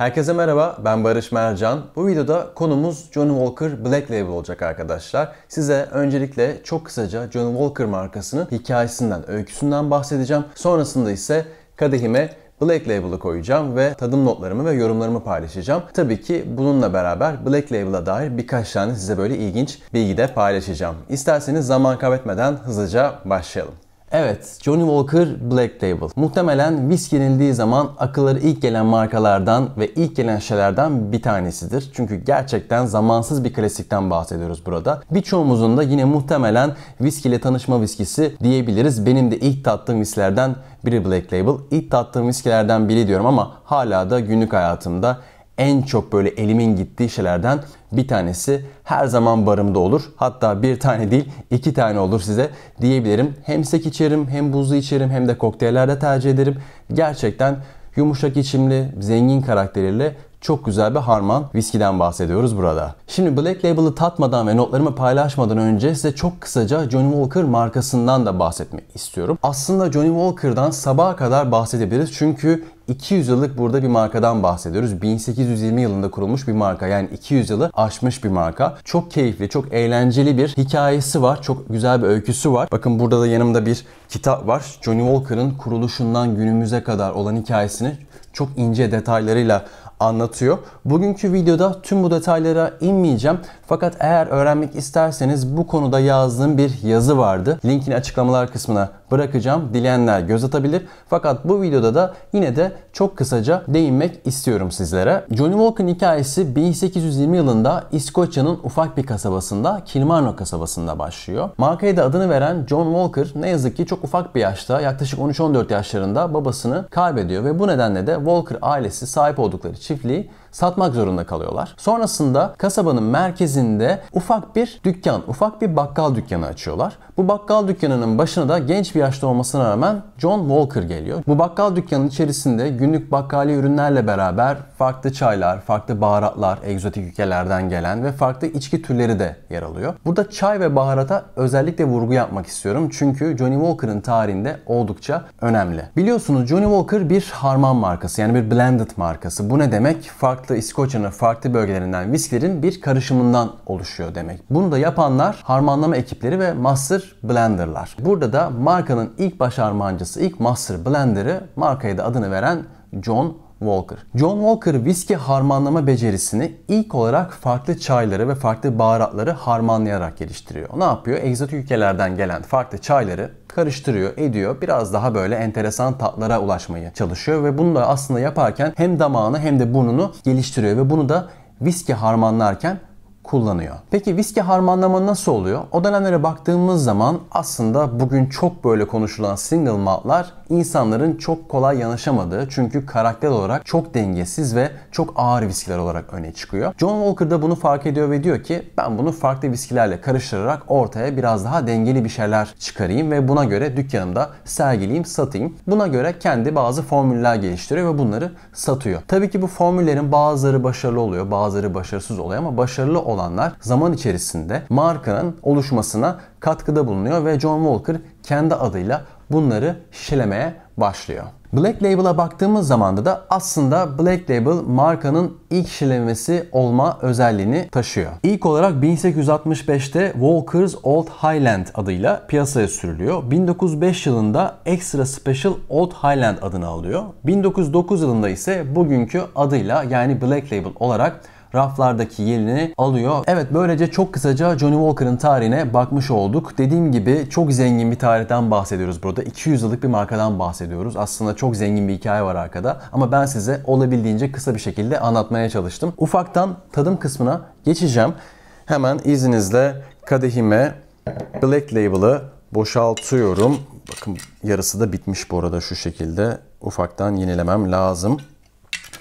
Herkese merhaba, ben Barış Mercan. Bu videoda konumuz John Walker Black Label olacak arkadaşlar. Size öncelikle çok kısaca John Walker markasının hikayesinden, öyküsünden bahsedeceğim. Sonrasında ise kadehime Black Label'ı koyacağım ve tadım notlarımı ve yorumlarımı paylaşacağım. Tabii ki bununla beraber Black Label'a dair birkaç tane size böyle ilginç bilgi de paylaşacağım. İsterseniz zaman kaybetmeden hızlıca başlayalım. Evet, Johnny Walker Black Label. Muhtemelen viski denildiği zaman akılları ilk gelen markalardan ve ilk gelen şeylerden bir tanesidir. Çünkü gerçekten zamansız bir klasikten bahsediyoruz burada. Birçoğumuzun da yine muhtemelen viskiyle tanışma viskisi diyebiliriz. Benim de ilk tattığım viskilerden biri Black Label. İlk tattığım viskilerden biri diyorum ama hala da günlük hayatımda en çok böyle elimin gittiği şeylerden bir tanesi her zaman barımda olur. Hatta bir tane değil iki tane olur size diyebilirim. Hem sek içerim hem buzlu içerim hem de kokteyllerde tercih ederim. Gerçekten yumuşak içimli, zengin karakteriyle çok güzel bir harman viskiden bahsediyoruz burada. Şimdi Black Label'ı tatmadan ve notlarımı paylaşmadan önce size çok kısaca Johnny Walker markasından da bahsetmek istiyorum. Aslında Johnny Walker'dan sabaha kadar bahsedebiliriz çünkü 200 yıllık burada bir markadan bahsediyoruz. 1820 yılında kurulmuş bir marka. Yani 200 yılı aşmış bir marka. Çok keyifli, çok eğlenceli bir hikayesi var. Çok güzel bir öyküsü var. Bakın burada da yanımda bir kitap var. Johnny Walker'ın kuruluşundan günümüze kadar olan hikayesini çok ince detaylarıyla anlatıyor. Bugünkü videoda tüm bu detaylara inmeyeceğim. Fakat eğer öğrenmek isterseniz bu konuda yazdığım bir yazı vardı. Linkini açıklamalar kısmına bırakacağım. Dileyenler göz atabilir. Fakat bu videoda da yine de çok kısaca değinmek istiyorum sizlere. Johnny Walker'ın hikayesi 1820 yılında İskoçya'nın ufak bir kasabasında Kilmarnock kasabasında başlıyor. Markaya da adını veren John Walker ne yazık ki çok ufak bir yaşta yaklaşık 13-14 yaşlarında babasını kaybediyor ve bu nedenle de Walker ailesi sahip oldukları çiftliği satmak zorunda kalıyorlar. Sonrasında kasabanın merkezinde ufak bir dükkan, ufak bir bakkal dükkanı açıyorlar. Bu bakkal dükkanının başına da genç bir yaşta olmasına rağmen John Walker geliyor. Bu bakkal dükkanının içerisinde günlük bakkali ürünlerle beraber farklı çaylar, farklı baharatlar, egzotik ülkelerden gelen ve farklı içki türleri de yer alıyor. Burada çay ve baharata özellikle vurgu yapmak istiyorum. Çünkü Johnny Walker'ın tarihinde oldukça önemli. Biliyorsunuz Johnny Walker bir harman markası yani bir blended markası. Bu ne demek? Farklı farklı İskoçya'nın farklı bölgelerinden viskilerin bir karışımından oluşuyor demek. Bunu da yapanlar harmanlama ekipleri ve master blenderlar. Burada da markanın ilk baş harmancısı, ilk master blenderı markaya da adını veren John Walker. John Walker viski harmanlama becerisini ilk olarak farklı çayları ve farklı baharatları harmanlayarak geliştiriyor. Ne yapıyor? Egzotik ülkelerden gelen farklı çayları karıştırıyor, ediyor. Biraz daha böyle enteresan tatlara ulaşmayı çalışıyor ve bunu da aslında yaparken hem damağını hem de burnunu geliştiriyor ve bunu da viski harmanlarken kullanıyor. Peki viski harmanlama nasıl oluyor? O dönemlere baktığımız zaman aslında bugün çok böyle konuşulan single maltlar insanların çok kolay yanaşamadığı çünkü karakter olarak çok dengesiz ve çok ağır viskiler olarak öne çıkıyor. John Walker da bunu fark ediyor ve diyor ki ben bunu farklı viskilerle karıştırarak ortaya biraz daha dengeli bir şeyler çıkarayım ve buna göre dükkanımda sergileyim, satayım. Buna göre kendi bazı formüller geliştiriyor ve bunları satıyor. Tabii ki bu formüllerin bazıları başarılı oluyor, bazıları başarısız oluyor ama başarılı olan alanlar zaman içerisinde markanın oluşmasına katkıda bulunuyor ve John Walker kendi adıyla bunları şişelemeye başlıyor. Black Label'a baktığımız zaman da aslında Black Label markanın ilk şişelemesi olma özelliğini taşıyor. İlk olarak 1865'te Walker's Old Highland adıyla piyasaya sürülüyor. 1905 yılında Extra Special Old Highland adını alıyor. 1909 yılında ise bugünkü adıyla yani Black Label olarak raflardaki yerini alıyor. Evet böylece çok kısaca Johnny Walker'ın tarihine bakmış olduk. Dediğim gibi çok zengin bir tarihten bahsediyoruz burada. 200 yıllık bir markadan bahsediyoruz. Aslında çok zengin bir hikaye var arkada. Ama ben size olabildiğince kısa bir şekilde anlatmaya çalıştım. Ufaktan tadım kısmına geçeceğim. Hemen izninizle kadehime Black Label'ı boşaltıyorum. Bakın yarısı da bitmiş bu arada şu şekilde. Ufaktan yenilemem lazım.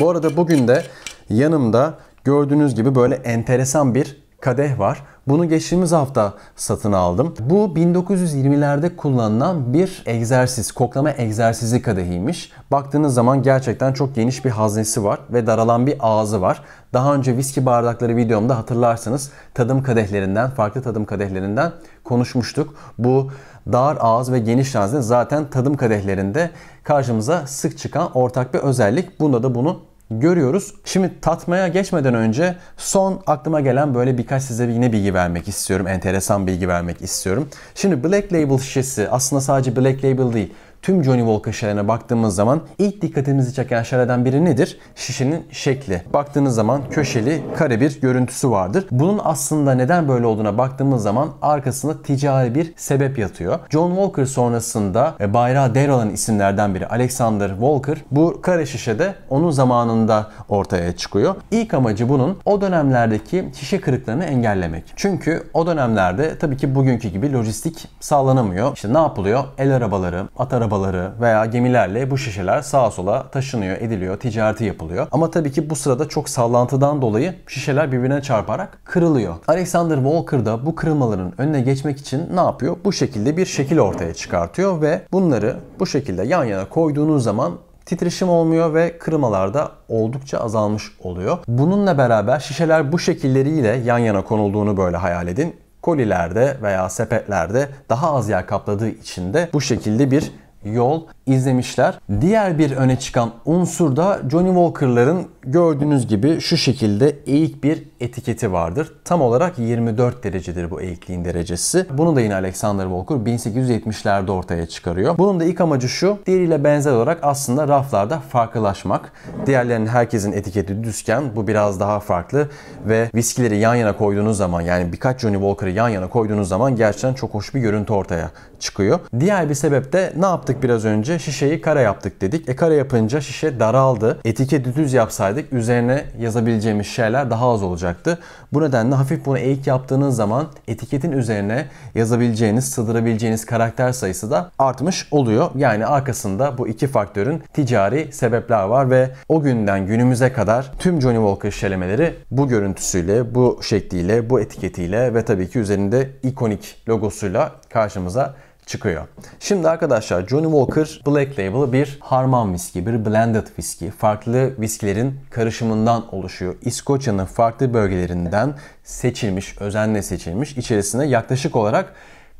Bu arada bugün de yanımda Gördüğünüz gibi böyle enteresan bir kadeh var. Bunu geçtiğimiz hafta satın aldım. Bu 1920'lerde kullanılan bir egzersiz, koklama egzersizi kadehiymiş. Baktığınız zaman gerçekten çok geniş bir haznesi var ve daralan bir ağzı var. Daha önce viski bardakları videomda hatırlarsanız tadım kadehlerinden, farklı tadım kadehlerinden konuşmuştuk. Bu dar ağız ve geniş hazne zaten tadım kadehlerinde karşımıza sık çıkan ortak bir özellik. Bunda da bunu görüyoruz. Şimdi tatmaya geçmeden önce son aklıma gelen böyle birkaç size yine bilgi vermek istiyorum. Enteresan bilgi vermek istiyorum. Şimdi Black Label şişesi aslında sadece Black Label değil tüm Johnny Walker şişelerine baktığımız zaman ilk dikkatimizi çeken şişelerden biri nedir? Şişenin şekli. Baktığınız zaman köşeli, kare bir görüntüsü vardır. Bunun aslında neden böyle olduğuna baktığımız zaman arkasında ticari bir sebep yatıyor. John Walker sonrasında e, bayrağı devralan isimlerden biri Alexander Walker bu kare şişede onun zamanında ortaya çıkıyor. İlk amacı bunun o dönemlerdeki şişe kırıklarını engellemek. Çünkü o dönemlerde tabii ki bugünkü gibi lojistik sağlanamıyor. İşte ne yapılıyor? El arabaları, at arabaları arabaları veya gemilerle bu şişeler sağa sola taşınıyor, ediliyor, ticareti yapılıyor. Ama tabii ki bu sırada çok sallantıdan dolayı şişeler birbirine çarparak kırılıyor. Alexander Walker da bu kırılmaların önüne geçmek için ne yapıyor? Bu şekilde bir şekil ortaya çıkartıyor ve bunları bu şekilde yan yana koyduğunuz zaman titreşim olmuyor ve kırmalarda oldukça azalmış oluyor. Bununla beraber şişeler bu şekilleriyle yan yana konulduğunu böyle hayal edin kolilerde veya sepetlerde daha az yer kapladığı için de bu şekilde bir yol izlemişler. Diğer bir öne çıkan unsur da Johnny Walker'ların gördüğünüz gibi şu şekilde eğik bir etiketi vardır. Tam olarak 24 derecedir bu eğikliğin derecesi. Bunu da yine Alexander Walker 1870'lerde ortaya çıkarıyor. Bunun da ilk amacı şu. Diğeriyle benzer olarak aslında raflarda farklılaşmak. Diğerlerinin herkesin etiketi düzken bu biraz daha farklı ve viskileri yan yana koyduğunuz zaman yani birkaç Johnny Walker'ı yan yana koyduğunuz zaman gerçekten çok hoş bir görüntü ortaya çıkıyor. Diğer bir sebep de ne yaptık biraz önce? Şişeyi kare yaptık dedik. E kare yapınca şişe daraldı. Etiket düz yapsaydık üzerine yazabileceğimiz şeyler daha az olacaktı. Bu nedenle hafif bunu eğik yaptığınız zaman etiketin üzerine yazabileceğiniz, sığdırabileceğiniz karakter sayısı da artmış oluyor. Yani arkasında bu iki faktörün ticari sebepler var ve o günden günümüze kadar tüm Johnny Walker şişelemeleri bu görüntüsüyle, bu şekliyle, bu etiketiyle ve tabii ki üzerinde ikonik logosuyla karşımıza çıkıyor. Şimdi arkadaşlar Johnny Walker Black Label bir harman viski, bir blended viski. Farklı viskilerin karışımından oluşuyor. İskoçya'nın farklı bölgelerinden seçilmiş, özenle seçilmiş. İçerisinde yaklaşık olarak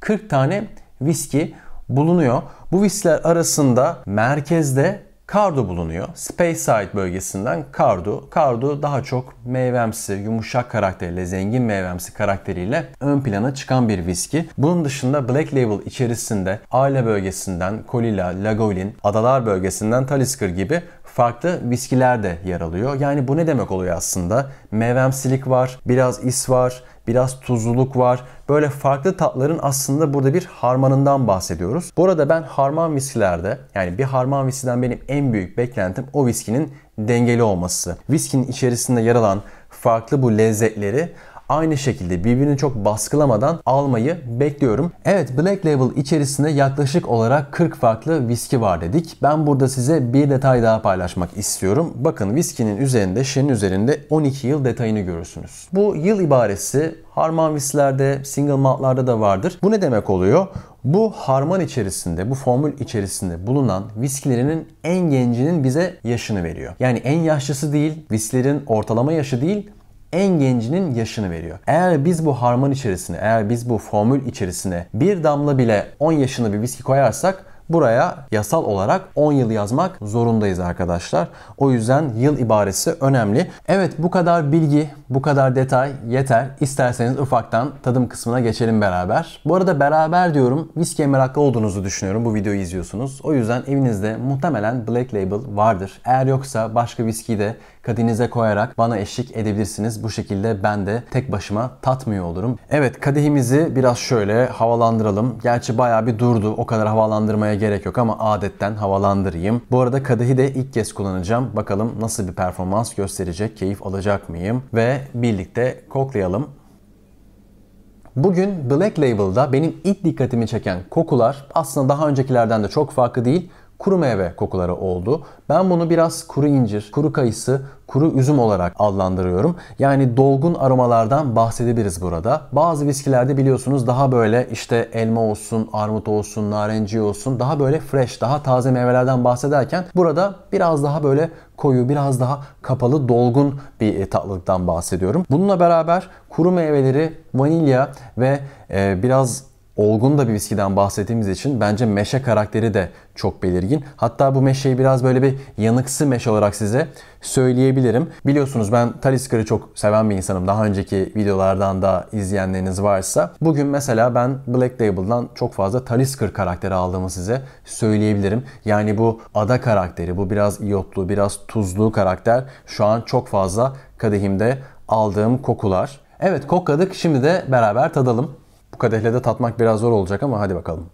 40 tane viski bulunuyor. Bu viskiler arasında merkezde Kardu bulunuyor. Speyside bölgesinden Kardu. Kardu daha çok meyvemsi, yumuşak karakteriyle, zengin meyvemsi karakteriyle ön plana çıkan bir viski. Bunun dışında Black Label içerisinde Aile bölgesinden Kolila, Lagolin, Adalar bölgesinden Talisker gibi farklı viskiler de yer alıyor. Yani bu ne demek oluyor aslında? Meyvemsilik var, biraz is var, biraz tuzluluk var. Böyle farklı tatların aslında burada bir harmanından bahsediyoruz. Burada ben harman viskilerde yani bir harman viskiden benim en büyük beklentim o viskinin dengeli olması. Viskinin içerisinde yer alan farklı bu lezzetleri aynı şekilde birbirini çok baskılamadan almayı bekliyorum. Evet Black Label içerisinde yaklaşık olarak 40 farklı viski var dedik. Ben burada size bir detay daha paylaşmak istiyorum. Bakın viskinin üzerinde şişenin üzerinde 12 yıl detayını görürsünüz. Bu yıl ibaresi harman vislerde, single maltlarda da vardır. Bu ne demek oluyor? Bu harman içerisinde, bu formül içerisinde bulunan viskilerinin en gencinin bize yaşını veriyor. Yani en yaşlısı değil, viskilerin ortalama yaşı değil, en gencinin yaşını veriyor. Eğer biz bu harman içerisine, eğer biz bu formül içerisine bir damla bile 10 yaşında bir viski koyarsak Buraya yasal olarak 10 yıl yazmak zorundayız arkadaşlar. O yüzden yıl ibaresi önemli. Evet bu kadar bilgi, bu kadar detay yeter. İsterseniz ufaktan tadım kısmına geçelim beraber. Bu arada beraber diyorum viskiye meraklı olduğunuzu düşünüyorum bu videoyu izliyorsunuz. O yüzden evinizde muhtemelen Black Label vardır. Eğer yoksa başka viskiyi de kadinize koyarak bana eşlik edebilirsiniz. Bu şekilde ben de tek başıma tatmıyor olurum. Evet kadehimizi biraz şöyle havalandıralım. Gerçi baya bir durdu. O kadar havalandırmaya gerek yok ama adetten havalandırayım. Bu arada kadehi de ilk kez kullanacağım. Bakalım nasıl bir performans gösterecek, keyif alacak mıyım? Ve birlikte koklayalım. Bugün Black Label'da benim ilk dikkatimi çeken kokular aslında daha öncekilerden de çok farklı değil kuru meyve kokuları oldu. Ben bunu biraz kuru incir, kuru kayısı, kuru üzüm olarak adlandırıyorum. Yani dolgun aromalardan bahsedebiliriz burada. Bazı viskilerde biliyorsunuz daha böyle işte elma olsun, armut olsun, narenci olsun daha böyle fresh, daha taze meyvelerden bahsederken burada biraz daha böyle koyu, biraz daha kapalı, dolgun bir e, tatlılıktan bahsediyorum. Bununla beraber kuru meyveleri, vanilya ve e, biraz olgun da bir viskiden bahsettiğimiz için bence meşe karakteri de çok belirgin. Hatta bu meşeyi biraz böyle bir yanıksı meşe olarak size söyleyebilirim. Biliyorsunuz ben Talisker'ı çok seven bir insanım. Daha önceki videolardan da izleyenleriniz varsa. Bugün mesela ben Black Label'dan çok fazla Talisker karakteri aldığımı size söyleyebilirim. Yani bu ada karakteri, bu biraz iyotlu, biraz tuzlu karakter şu an çok fazla kadehimde aldığım kokular. Evet kokladık şimdi de beraber tadalım. Bu kadehle tatmak biraz zor olacak ama hadi bakalım.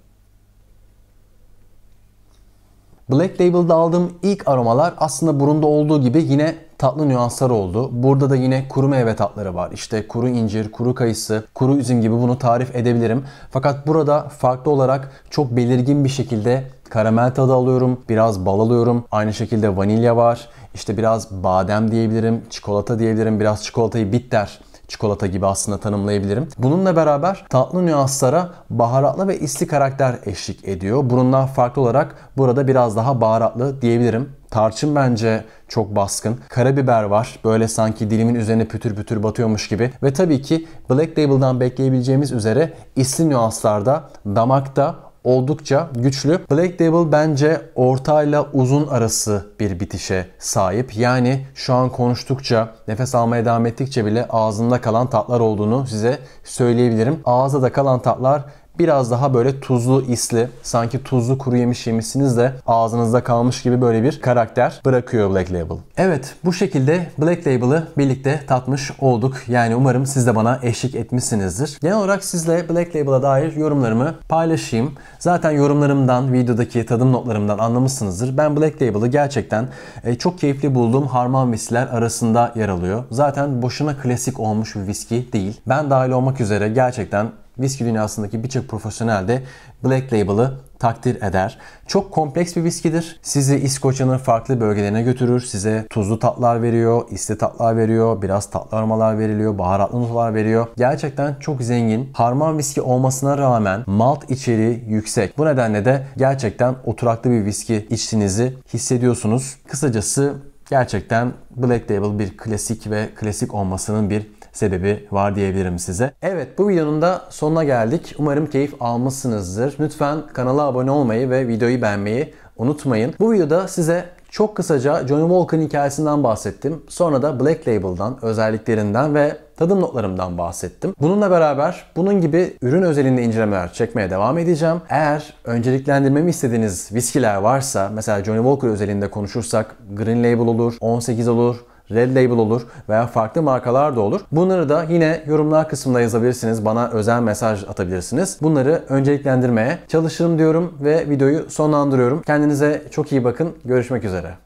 Black Label'da aldığım ilk aromalar aslında burunda olduğu gibi yine tatlı nüanslar oldu. Burada da yine kuru meyve tatları var. İşte kuru incir, kuru kayısı, kuru üzüm gibi bunu tarif edebilirim. Fakat burada farklı olarak çok belirgin bir şekilde karamel tadı alıyorum. Biraz bal alıyorum. Aynı şekilde vanilya var. İşte biraz badem diyebilirim, çikolata diyebilirim. Biraz çikolatayı bitter çikolata gibi aslında tanımlayabilirim. Bununla beraber tatlı nüanslara baharatlı ve isli karakter eşlik ediyor. Burundan farklı olarak burada biraz daha baharatlı diyebilirim. Tarçın bence çok baskın. Karabiber var. Böyle sanki dilimin üzerine pütür pütür batıyormuş gibi. Ve tabii ki Black Label'dan bekleyebileceğimiz üzere isli nüanslarda, damakta oldukça güçlü. Black Devil bence ortayla uzun arası bir bitişe sahip. Yani şu an konuştukça, nefes almaya devam ettikçe bile ağzında kalan tatlar olduğunu size söyleyebilirim. Ağızda da kalan tatlar biraz daha böyle tuzlu isli sanki tuzlu kuru yemiş yemişsiniz de ağzınızda kalmış gibi böyle bir karakter bırakıyor Black Label. Evet bu şekilde Black Label'ı birlikte tatmış olduk. Yani umarım siz de bana eşlik etmişsinizdir. Genel olarak sizle Black Label'a dair yorumlarımı paylaşayım. Zaten yorumlarımdan, videodaki tadım notlarımdan anlamışsınızdır. Ben Black Label'ı gerçekten e, çok keyifli bulduğum harman viskiler arasında yer alıyor. Zaten boşuna klasik olmuş bir viski değil. Ben dahil olmak üzere gerçekten viski dünyasındaki birçok profesyonel de Black Label'ı takdir eder. Çok kompleks bir viskidir. Sizi İskoçya'nın farklı bölgelerine götürür. Size tuzlu tatlar veriyor, isli tatlar veriyor, biraz tatlı aromalar veriliyor, baharatlı notalar veriyor. Gerçekten çok zengin. Harman viski olmasına rağmen malt içeriği yüksek. Bu nedenle de gerçekten oturaklı bir viski içtiğinizi hissediyorsunuz. Kısacası gerçekten Black Label bir klasik ve klasik olmasının bir sebebi var diyebilirim size. Evet bu videonun da sonuna geldik. Umarım keyif almışsınızdır. Lütfen kanala abone olmayı ve videoyu beğenmeyi unutmayın. Bu videoda size çok kısaca Johnny Walker'ın hikayesinden bahsettim. Sonra da Black Label'dan, özelliklerinden ve tadım notlarımdan bahsettim. Bununla beraber bunun gibi ürün özelinde incelemeler çekmeye devam edeceğim. Eğer önceliklendirmemi istediğiniz viskiler varsa, mesela Johnny Walker özelinde konuşursak Green Label olur, 18 olur, Red Label olur veya farklı markalar da olur. Bunları da yine yorumlar kısmında yazabilirsiniz. Bana özel mesaj atabilirsiniz. Bunları önceliklendirmeye çalışırım diyorum ve videoyu sonlandırıyorum. Kendinize çok iyi bakın. Görüşmek üzere.